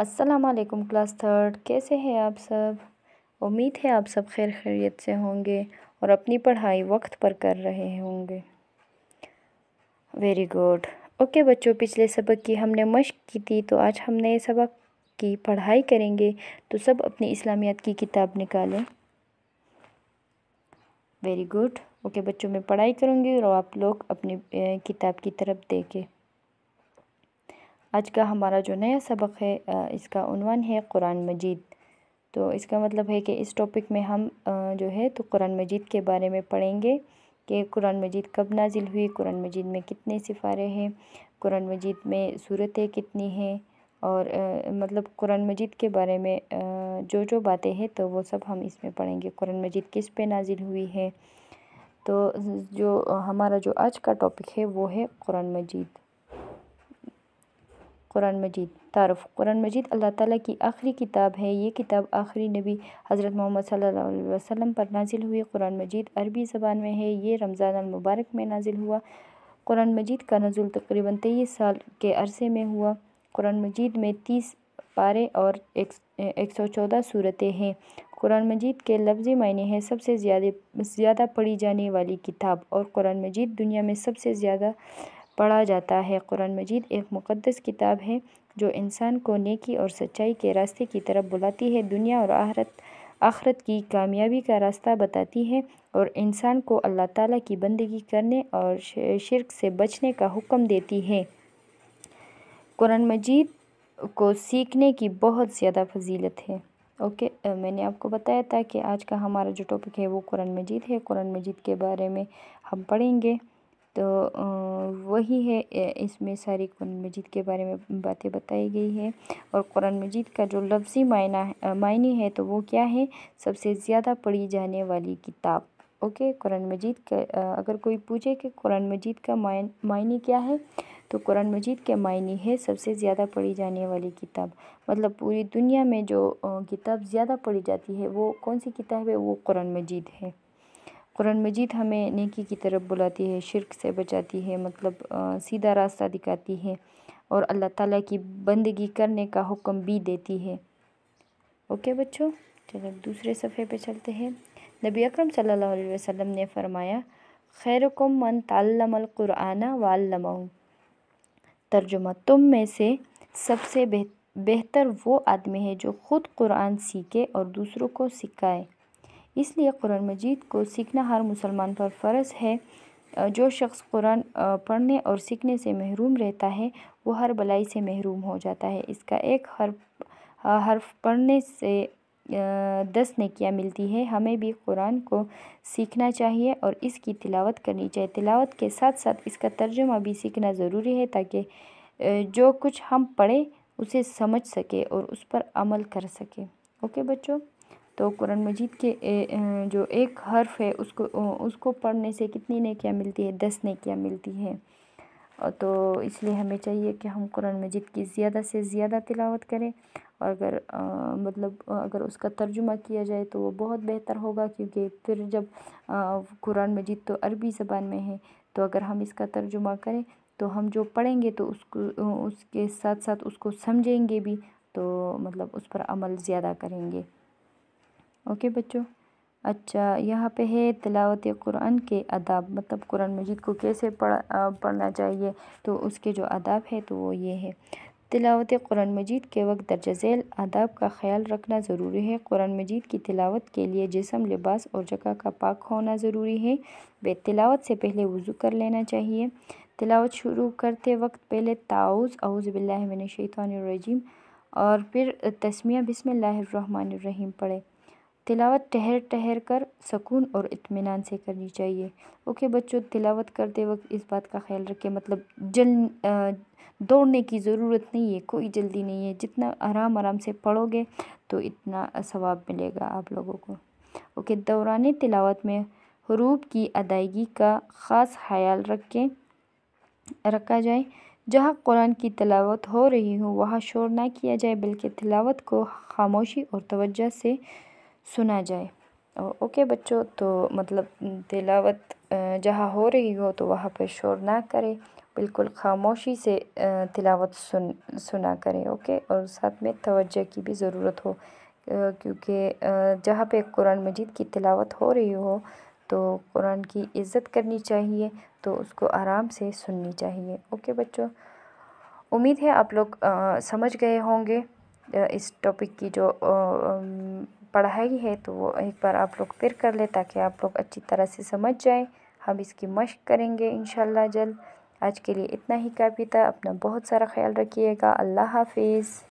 असलकम class third कैसे हैं आप सब उम्मीद है आप सब खैर खैरियत से होंगे और अपनी पढ़ाई वक्त पर कर रहे होंगे वेरी गुड ओके बच्चों पिछले सबक की हमने मश्क की थी तो आज हम नए सबक की पढ़ाई करेंगे तो सब अपनी इस्लामियात की किताब निकालें वेरी गुड ओके बच्चों मैं पढ़ाई करूँगी और आप लोग अपनी किताब की तरफ देखें आज का हमारा जो नया सबक है इसका उनवान है कुरान मजीद तो इसका मतलब है कि इस टॉपिक में हम जो है तो कुरान मजीद के बारे में पढ़ेंगे कि कुरान मजीद कब नाजिल हुई कुरान मजीद में कितने सिफारे हैं कुरान मजीद में सूरतें कितनी हैं और आ, मतलब कुरान मजीद के बारे में आ, जो जो बातें हैं तो वो सब हम इसमें पढ़ेंगे कुरान मजीद किस पे नाजिल हुई है तो जो हमारा जो आज का टॉपिक है वो है कुरान मजीद कुरान मजीद तारफ़ कुरान मजीद अल्लाह ताला की आखिरी किताब है ये किताब आखिरी नबी हज़रत मोहम्मद सल्लल्लाहु अलैहि वसल्लम पर नाजिल हुई कुरान मजीद अरबी ज़बान में है ये रमज़ान मुबारक में नाजिल हुआ कुरान मजीद का नजुल तकरीबन तेईस साल के अरसे में हुआ कुरान मजीद में तीस पारे और एक, एक सौ चौदह सूरतें हैं कुरान मजीद के लफ्ज़ी मायने हैं सबसे ज़्यादा ज़्यादा पढ़ी जाने वाली किताब और कुरान मजीद दुनिया में सबसे ज़्यादा पढ़ा जाता है कुरान मजीद एक मुक़दस किताब है जो इंसान को नेकी और सच्चाई के रास्ते की तरफ बुलाती है दुनिया और आहरत आखरत की कामयाबी का रास्ता बताती है और इंसान को अल्लाह ताला की बंदगी करने और शिरक से बचने का हुक्म देती है कुरान मजीद को सीखने की बहुत ज़्यादा फजीलत है ओके मैंने आपको बताया था कि आज का हमारा जो टॉपिक है वो कुरान मजीद है कुरान मजीद के बारे में हम पढ़ेंगे तो वही है इसमें सारी कुरान मजीद के बारे में बातें बताई गई है और कुरान मजीद का जो लफ्ज़ी मायना मायने है तो वो क्या है सबसे ज़्यादा पढ़ी जाने वाली किताब ओके कुरान मजीद का अगर कोई पूछे कि कुरान मजीद का मायने क्या है तो कुरान मजीद के मायने है सबसे ज़्यादा पढ़ी जाने वाली किताब मतलब पूरी दुनिया में जो किताब ज़्यादा पढ़ी जाती है वो कौन सी किताब है वो कुरान मजीद है कुरान मजीद हमें नेकी की तरफ बुलाती है शिरक से बचाती है मतलब आ, सीधा रास्ता दिखाती है और अल्लाह ताला की बंदगी करने का हुक्म भी देती है ओके बच्चों चलो दूसरे सफ़े पे चलते हैं नबी अकरम सल्लल्लाहु अलैहि वसल्लम ने फरमाया खैर कम मन तल्लमकुरान वालमाऊ तर्जुमा तुम में से सबसे बेहतर वो आदमी है जो ख़ुद कुरान सीखे और दूसरों को सिखाए इसलिए कुरान मजीद को सीखना हर मुसलमान पर फ़र्ज़ है जो शख्स कुरान पढ़ने और सीखने से महरूम रहता है वो हर भलाई से महरूम हो जाता है इसका एक हर्फ हर्फ पढ़ने से दस नकियाँ मिलती है हमें भी कुरान को सीखना चाहिए और इसकी तिलावत करनी चाहिए तिलावत के साथ साथ इसका तर्जुमा भी सीखना ज़रूरी है ताकि जो कुछ हम पढ़ें उसे समझ सके और उस पर अमल कर सके ओके बच्चों तो कुरान मजीद के जो एक हर्फ है उसको उसको पढ़ने से कितनी नकियाँ मिलती है दस नकियाँ मिलती हैं तो इसलिए हमें चाहिए कि हम कुरान मजीद की ज़्यादा से ज़्यादा तिलावत करें और अगर आ, मतलब अगर उसका तर्जुमा किया जाए तो वो बहुत बेहतर होगा क्योंकि फिर जब कुरान मजीद तो अरबी ज़बान में है तो अगर हम इसका तर्जुमा करें तो हम जो पढ़ेंगे तो उसको उसके साथ साथ उसको समझेंगे भी तो मतलब उस पर अमल ज़्यादा करेंगे ओके बच्चों अच्छा यहाँ पे है तलावत कुरान के अदाब मतलब कुरान मजीद को कैसे पढ़ पढ़ना चाहिए तो उसके जो आदाब है तो वो ये है तिलावत कुरान मजीद के वक्त दर्ज झेल आदाब का ख्याल रखना ज़रूरी है कुरान मजीद की तिलावत के लिए जिसम लिबास और जगह का पाक होना ज़रूरी है बे तिलावत से पहले वज़ू कर लेना चाहिए तिलावत शुरू करते वक्त पहले ताउज़ अउज़बिल्लिमिनशैतरजीम और फिर तस्मिया बिसमीम पढ़े तिलावत ठहर ठहर कर सकून और इत्मीनान से करनी चाहिए ओके बच्चों तिलावत करते वक्त इस बात का ख्याल रखें मतलब जल दौड़ने की ज़रूरत नहीं है कोई जल्दी नहीं है जितना आराम आराम से पढ़ोगे तो इतना सवाब मिलेगा आप लोगों को ओके दौरान तिलावत में हरूप की अदायगी का ख़ास ख्याल रखें रखा जाए जहाँ कुरान की तिलावत हो रही हो वहाँ शोर ना किया जाए बल्कि तिलावत को खामोशी और तवज्जो से सुना जाए ओके बच्चों तो मतलब तिलावत जहाँ हो रही हो तो वहाँ पर शोर ना करें बिल्कुल खामोशी से तिलावत सुन सुना करें ओके और साथ में तवज्जो की भी ज़रूरत हो क्योंकि जहाँ पे कुरान मजीद की तिलावत हो रही हो तो कुरान की इज़्ज़त करनी चाहिए तो उसको आराम से सुननी चाहिए ओके बच्चों उम्मीद है आप लोग समझ गए होंगे इस टॉपिक की जो पढ़ाई है तो वो एक बार आप लोग फिर कर लें ताकि आप लोग अच्छी तरह से समझ जाएँ हम इसकी मश्क करेंगे इन जल्द आज के लिए इतना ही काफ़ी था अपना बहुत सारा ख्याल रखिएगा अल्लाह हाफिज़